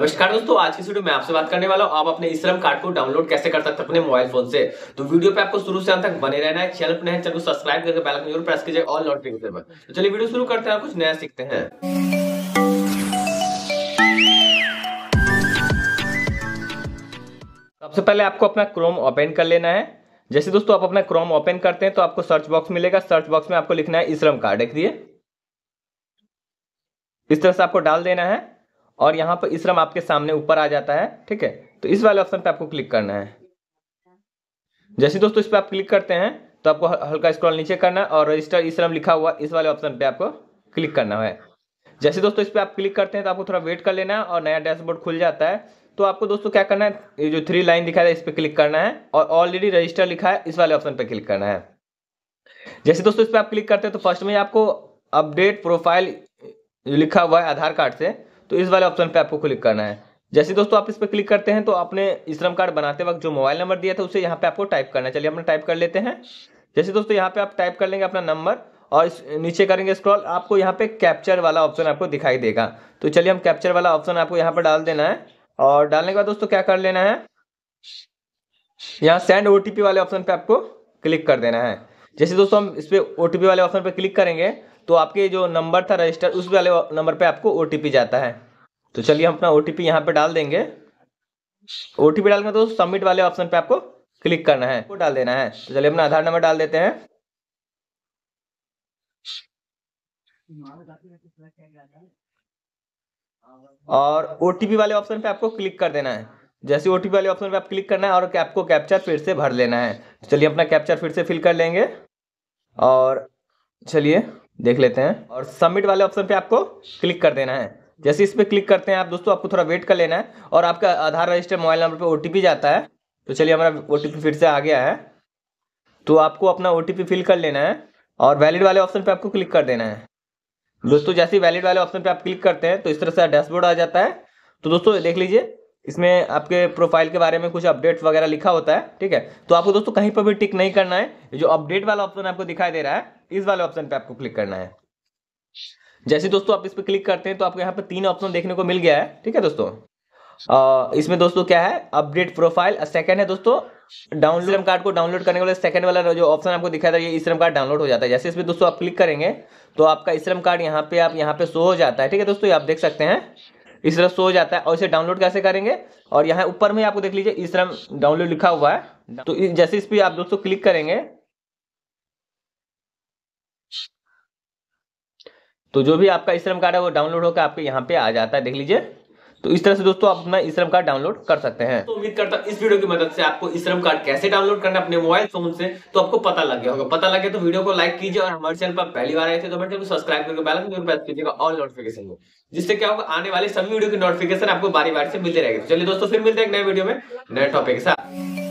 नमस्कार दोस्तों आज की वीडियो में आपसे बात करने वाला हूँ आप अपने श्रम कार्ड को डाउनलोड कैसे कर सकते हैं अपने मोबाइल फोन से तो वीडियो पे आपको शुरू से अंत तक बने रहना है चैनल चैनल को सब्सक्राइब करके बेल आइकन जरूर प्रेस कीजिए ऑल नोटिफिकेशन पर तो चलिए वीडियो शुरू करते हैं कुछ नया सीखते हैं सबसे पहले आपको अपना क्रोम ओपन कर लेना है जैसे दोस्तों आप अपना क्रोम ओपन करते हैं तो आपको सर्च बॉक्स मिलेगा सर्च बॉक्स में आपको लिखना है श्रम कार्ड लिख दिए इस तरह से आपको डाल देना है और यहाँ पर इसरम आपके सामने ऊपर आ जाता है ठीक है तो इस वाले ऑप्शन पे आपको क्लिक करना है जैसे दोस्तों इस पर आप क्लिक करते हैं तो आपको हल्का स्क्रॉल नीचे करना और रजिस्टर इसरम लिखा हुआ इस वाले ऑप्शन पे आपको क्लिक करना है जैसे दोस्तों इस पर आप क्लिक करते हैं तो आपको थोड़ा वेट कर लेना है और नया डैशबोर्ड खुल जाता है तो आपको दोस्तों क्या करना है ये जो थ्री लाइन दिखा है इस पर क्लिक करना है और ऑलरेडी रजिस्टर लिखा है इस वाले ऑप्शन पर क्लिक करना है जैसे दोस्तों इस पर आप क्लिक करते हैं तो फर्स्ट में आपको अपडेट प्रोफाइल लिखा हुआ है आधार कार्ड से तो इस वाले ऑप्शन पर आपको क्लिक करना है जैसे दोस्तों आप इस पर क्लिक करते हैं तो आपने श्रम कार्ड बनाते वक्त जो मोबाइल नंबर दिया था उसे यहाँ पे आपको टाइप करना है चलिए अपने टाइप कर लेते हैं जैसे दोस्तों यहाँ पे आप टाइप कर लेंगे अपना नंबर और इस नीचे करेंगे स्क्रॉल आपको यहाँ पे कैप्चर वाला ऑप्शन आपको दिखाई देगा तो चलिए हम कैप्चर वाला ऑप्शन आपको यहाँ पर डाल देना है और डालने के बाद दोस्तों क्या कर लेना है यहाँ सेंड ओ वाले ऑप्शन पर आपको क्लिक कर देना है जैसे दोस्तों हम इस पर ओ वाले ऑप्शन पर क्लिक करेंगे तो आपके जो नंबर था रजिस्टर उस वाले नंबर पे आपको ओ जाता है तो चलिए हम अपना ओ टी यहाँ पर डाल देंगे ओ टी डाल तो सबमिट वाले ऑप्शन पे आपको क्लिक करना है वो डाल देना है तो चलिए अपना आधार नंबर डाल देते हैं और ओ वाले ऑप्शन पे आपको क्लिक कर देना है जैसे ओ वाले ऑप्शन पे आप क्लिक करना है और आपको कैप्चर फिर से भर लेना है तो चलिए अपना कैप्चर फिर से फिल कर लेंगे और चलिए देख लेते हैं और सबमिट वाले ऑप्शन पे आपको क्लिक कर देना है जैसे इस पर क्लिक करते हैं आप दोस्तों आपको थोड़ा वेट कर लेना है और आपका आधार रजिस्टर मोबाइल नंबर पर ओ जाता है तो चलिए हमारा ओ फिर से आ गया है तो आपको अपना ओ फिल कर लेना है और वैलिड वाले ऑप्शन पर आपको क्लिक कर देना है दोस्तों जैसे वैलिड वाले ऑप्शन पर आप क्लिक करते हैं तो इस तरह से डैशबोर्ड आ जाता है तो दोस्तों देख लीजिए इसमें आपके प्रोफाइल के बारे में कुछ अपडेट वगैरह लिखा होता है ठीक है तो आपको दोस्तों कहीं पर भी टिक नहीं करना है जो अपडेट वाला ऑप्शन आपको दिखाई दे रहा है इस वाले ऑप्शन पे आपको क्लिक करना है जैसे दोस्तों आप इस पर क्लिक करते हैं तो आपको यहाँ पर तीन ऑप्शन देखने को मिल गया है ठीक है दोस्तों आ, इसमें दोस्तों क्या है अपडेट प्रोफाइल सेकंड है दोस्तों डाउनलोड श्रम कार्ड को डाउनलोड करने वाले सेकंड वाला जो ऑप्शन आपको दिखाया था ये श्रम कार्ड डाउनलोड हो जाता है जैसे इसमें दोस्तों आप क्लिक करेंगे तो आपका श्रम कार्ड यहाँ पे आप यहाँ पे शो हो जाता है ठीक है दोस्तों ये आप देख सकते हैं इस तरह शो हो जाता है और इसे डाउनलोड कैसे करेंगे और यहाँ ऊपर में आपको देख लीजिए इस तरह डाउनलोड लिखा हुआ है तो जैसे इस पर आप दोस्तों क्लिक करेंगे तो जो भी आपका इस श्रम कार्ड है वो डाउनलोड होकर आपके यहाँ पे आ जाता है देख लीजिए तो इस तरह से दोस्तों आप अपना श्रम कार्ड डाउनलोड कर सकते हैं तो उम्मीद करता इस वीडियो की मदद से आपको श्रम कार्ड कैसे डाउनलोड करना अपने मोबाइल फोन से तो आपको पता लग गया होगा पता लगे तो वीडियो को लाइक कीजिए और हमारे चैनल पर पहली बार आए थे तो हमारे चैनल को सब्सक्राइब करके बैलन जरूर प्रेस कीजिएगा ऑल नोटिफिकेशन को जिससे क्या होगा आने वाले सभी वीडियो की नोटिफिकेशन आपको बारी बारी से मिलते रहेगा तो चलिए दोस्तों फिर मिलते हैं नए वीडियो में नए टॉपिक के साथ